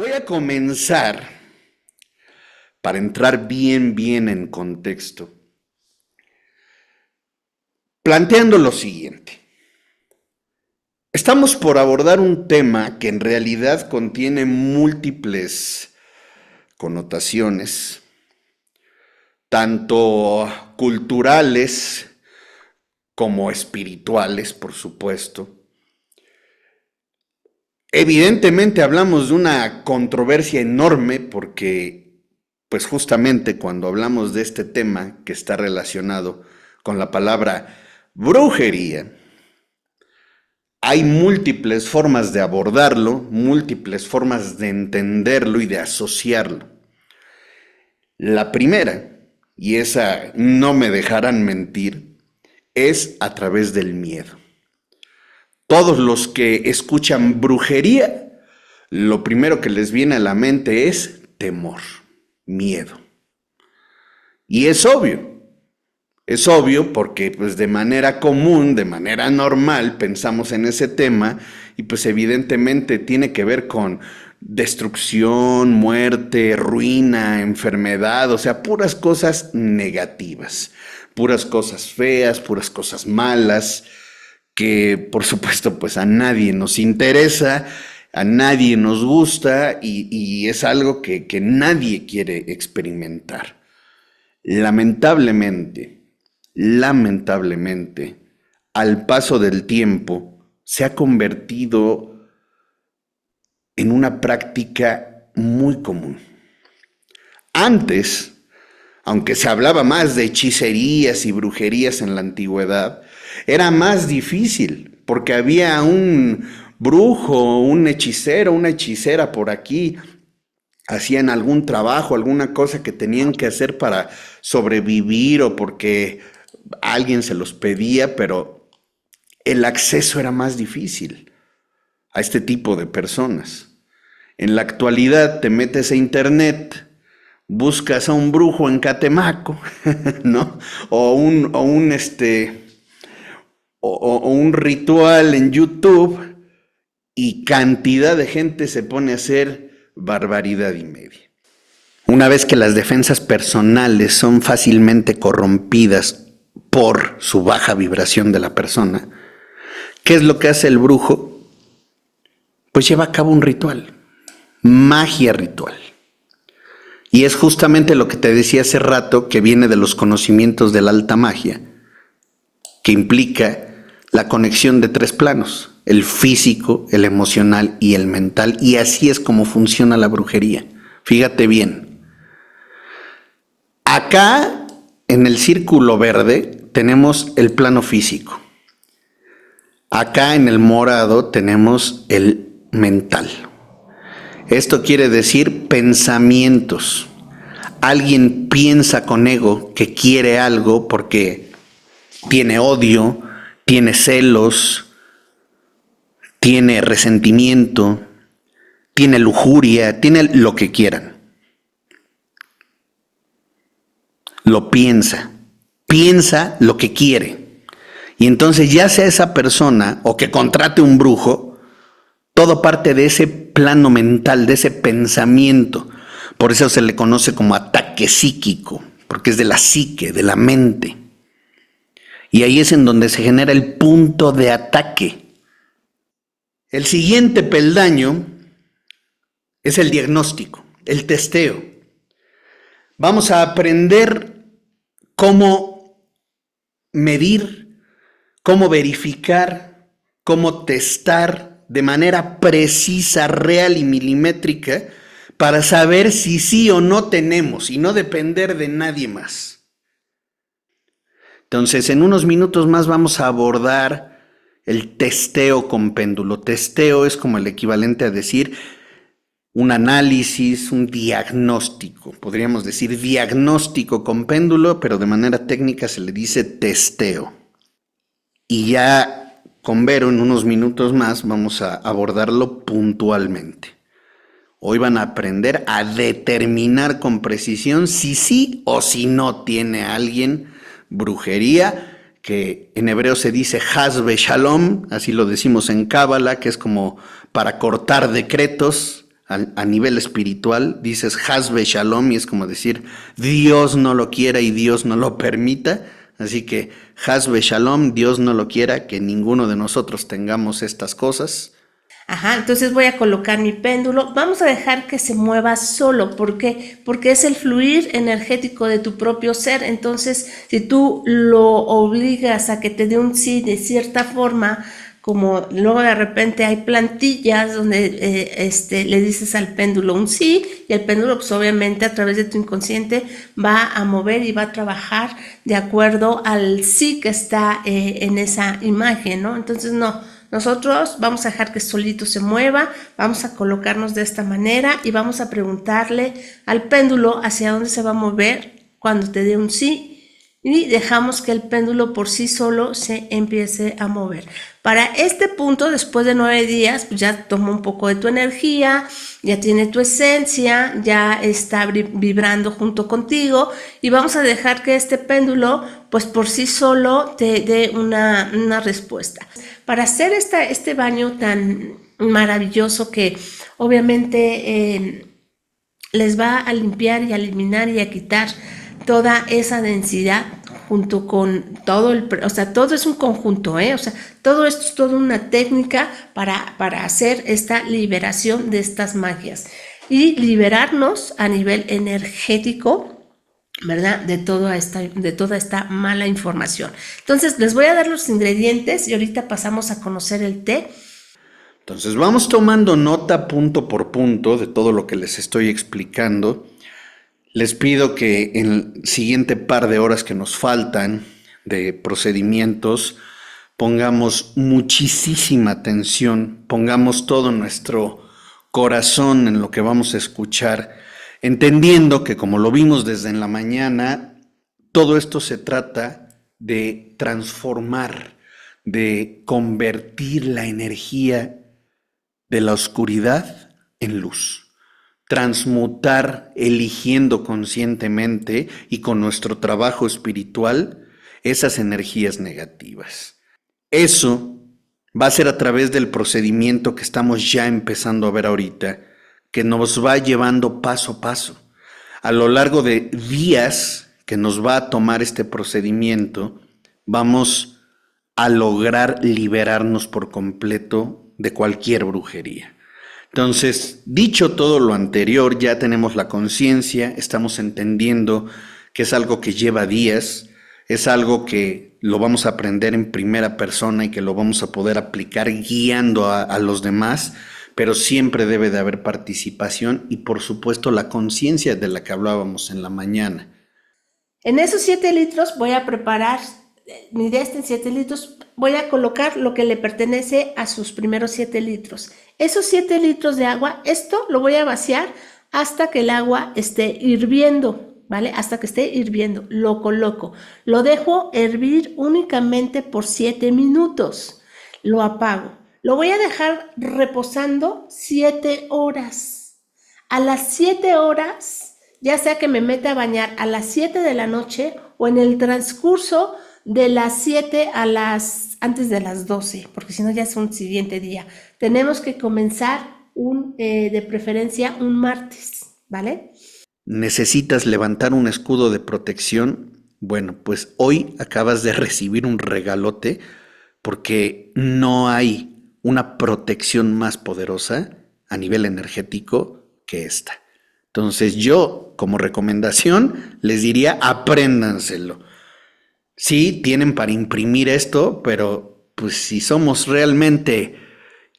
Voy a comenzar para entrar bien, bien en contexto, planteando lo siguiente. Estamos por abordar un tema que en realidad contiene múltiples connotaciones, tanto culturales como espirituales, por supuesto Evidentemente hablamos de una controversia enorme porque, pues justamente cuando hablamos de este tema que está relacionado con la palabra brujería, hay múltiples formas de abordarlo, múltiples formas de entenderlo y de asociarlo. La primera, y esa no me dejarán mentir, es a través del miedo todos los que escuchan brujería, lo primero que les viene a la mente es temor, miedo. Y es obvio, es obvio porque pues de manera común, de manera normal pensamos en ese tema y pues evidentemente tiene que ver con destrucción, muerte, ruina, enfermedad, o sea, puras cosas negativas, puras cosas feas, puras cosas malas que por supuesto pues a nadie nos interesa, a nadie nos gusta y, es algo que nadie quiere experimentar. Lamentablemente, lamentablemente, al paso del tiempo, se ha convertido en una práctica muy común. Antes, aunque se hablaba más de hechicerías y brujerías en la antigüedad, era más difícil porque había un brujo, un hechicero, una hechicera por aquí, hacían algún trabajo, alguna cosa que tenían que hacer para sobrevivir o porque alguien se los pedía, pero el acceso era más difícil a este tipo de personas. En la actualidad te metes a internet, buscas a un brujo en Catemaco, ¿no? O un, o un este, o, un ritual en YouTube y cantidad de gente se pone a hacer barbaridad y media. Una vez que las defensas personales son fácilmente corrompidas por su baja vibración de la persona, ¿qué es lo que hace el brujo? Pues lleva a cabo un ritual, magia ritual. Y es justamente lo que te decía hace rato que viene de los conocimientos de la alta magia, que implica la conexión de tres planos, el físico, el emocional y el mental, y así es como funciona la brujería. Fíjate bien. Acá, en el círculo verde, tenemos el plano físico. Acá en el morado tenemos el mental. Esto quiere decir pensamientos. Alguien piensa con ego que quiere algo porque tiene odio, tiene celos, tiene resentimiento, tiene lujuria, tiene lo que quieran. Lo piensa, piensa lo que quiere. Y entonces ya sea esa persona o que contrate un brujo, todo parte de ese plano mental, de ese pensamiento. Por eso se le conoce como ataque psíquico, porque es de la psique, de la mente. Y ahí es en donde se genera el punto de ataque. El siguiente peldaño es el diagnóstico, el testeo. Vamos a aprender cómo medir, cómo verificar, cómo testar de manera precisa, real y milimétrica para saber si sí o no tenemos y no depender de nadie más. Entonces, en unos minutos más vamos a abordar el testeo con péndulo. Testeo es como el equivalente a decir un análisis, un diagnóstico. Podríamos decir diagnóstico con péndulo, pero de manera técnica se le dice testeo. Y ya con Vero en unos minutos más vamos a abordarlo puntualmente. Hoy van a aprender a determinar con precisión si sí o si no tiene alguien brujería, que en hebreo se dice hasbe Shalom, así lo decimos en Cábala, que es como para cortar decretos a, nivel espiritual. Dices hasbe Shalom y es como decir Dios no lo quiera y Dios no lo permita. Así que hasbe Shalom, Dios no lo quiera, que ninguno de nosotros tengamos estas cosas. Ajá, entonces voy a colocar mi péndulo. Vamos a dejar que se mueva solo. ¿Por qué? Porque es el fluir energético de tu propio ser. Entonces, si tú lo obligas a que te dé un sí de cierta forma, como luego de repente hay plantillas donde eh, este, le dices al péndulo un sí y el péndulo pues obviamente a través de tu inconsciente va a mover y va a trabajar de acuerdo al sí que está eh, en esa imagen, ¿no? Entonces no, nosotros vamos a dejar que solito se mueva, vamos a colocarnos de esta manera y vamos a preguntarle al péndulo hacia dónde se va a mover cuando te dé un sí y dejamos que el péndulo por sí solo se empiece a mover. Para este punto, después de nueve días, pues, ya tomó un poco de tu energía, ya tiene tu esencia, ya está vibrando junto contigo y vamos a dejar que este péndulo, pues por sí solo, te dé una, respuesta. Para hacer esta, este baño tan maravilloso que obviamente eh, les va a limpiar y a eliminar y a quitar toda esa densidad junto con todo el, o sea, todo es un conjunto, ¿eh? o sea, todo esto es toda una técnica para, hacer esta liberación de estas magias y liberarnos a nivel energético, ¿verdad? De toda, esta, de toda esta mala información. Entonces, les voy a dar los ingredientes y ahorita pasamos a conocer el té. Entonces, vamos tomando nota punto por punto de todo lo que les estoy explicando les pido que en el siguiente par de horas que nos faltan de procedimientos pongamos muchísima atención, pongamos todo nuestro corazón en lo que vamos a escuchar, entendiendo que como lo vimos desde en la mañana, todo esto se trata de transformar, de convertir la energía de la oscuridad en luz transmutar eligiendo conscientemente y con nuestro trabajo espiritual esas energías negativas. Eso va a ser a través del procedimiento que estamos ya empezando a ver ahorita, que nos va llevando paso a paso. A lo largo de días que nos va a tomar este procedimiento, vamos a lograr liberarnos por completo de cualquier brujería. Entonces, dicho todo lo anterior, ya tenemos la conciencia, estamos entendiendo que es algo que lleva días, es algo que lo vamos a aprender en primera persona y que lo vamos a poder aplicar guiando a, los demás, pero siempre debe de haber participación y por supuesto la conciencia de la que hablábamos en la mañana. En esos siete litros voy a preparar mi está en 7 litros, voy a colocar lo que le pertenece a sus primeros 7 litros. Esos 7 litros de agua, esto lo voy a vaciar hasta que el agua esté hirviendo, ¿vale? Hasta que esté hirviendo, lo coloco. Lo dejo hervir únicamente por 7 minutos, lo apago. Lo voy a dejar reposando 7 horas. A las 7 horas, ya sea que me meta a bañar a las 7 de la noche o en el transcurso de las 7 a las, antes de las 12, porque si no ya es un siguiente día. Tenemos que comenzar un, eh, de preferencia un martes, ¿vale? ¿Necesitas levantar un escudo de protección? Bueno, pues hoy acabas de recibir un regalote porque no hay una protección más poderosa a nivel energético que esta. Entonces yo, como recomendación, les diría, apréndanselo sí tienen para imprimir esto, pero pues si somos realmente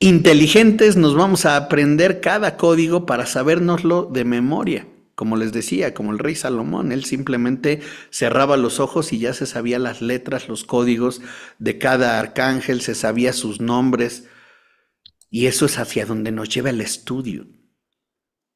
inteligentes nos vamos a aprender cada código para sabérnoslo de memoria. Como les decía, como el rey Salomón, él simplemente cerraba los ojos y ya se sabía las letras, los códigos de cada arcángel, se sabía sus nombres. Y eso es hacia donde nos lleva el estudio.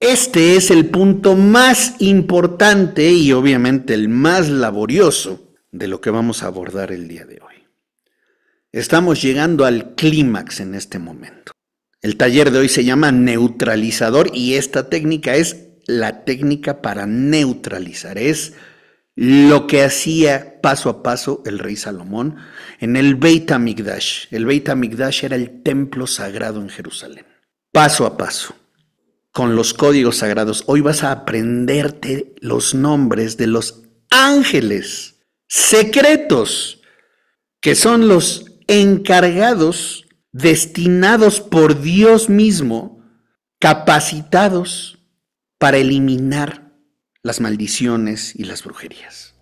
Este es el punto más importante y obviamente el más laborioso de lo que vamos a abordar el día de hoy. Estamos llegando al clímax en este momento. El taller de hoy se llama neutralizador y esta técnica es la técnica para neutralizar. Es lo que hacía paso a paso el rey Salomón en el Beit HaMikdash. El Beit HaMikdash era el templo sagrado en Jerusalén. Paso a paso, con los códigos sagrados. Hoy vas a aprenderte los nombres de los ángeles secretos, que son los encargados, destinados por Dios mismo, capacitados para eliminar las maldiciones y las brujerías.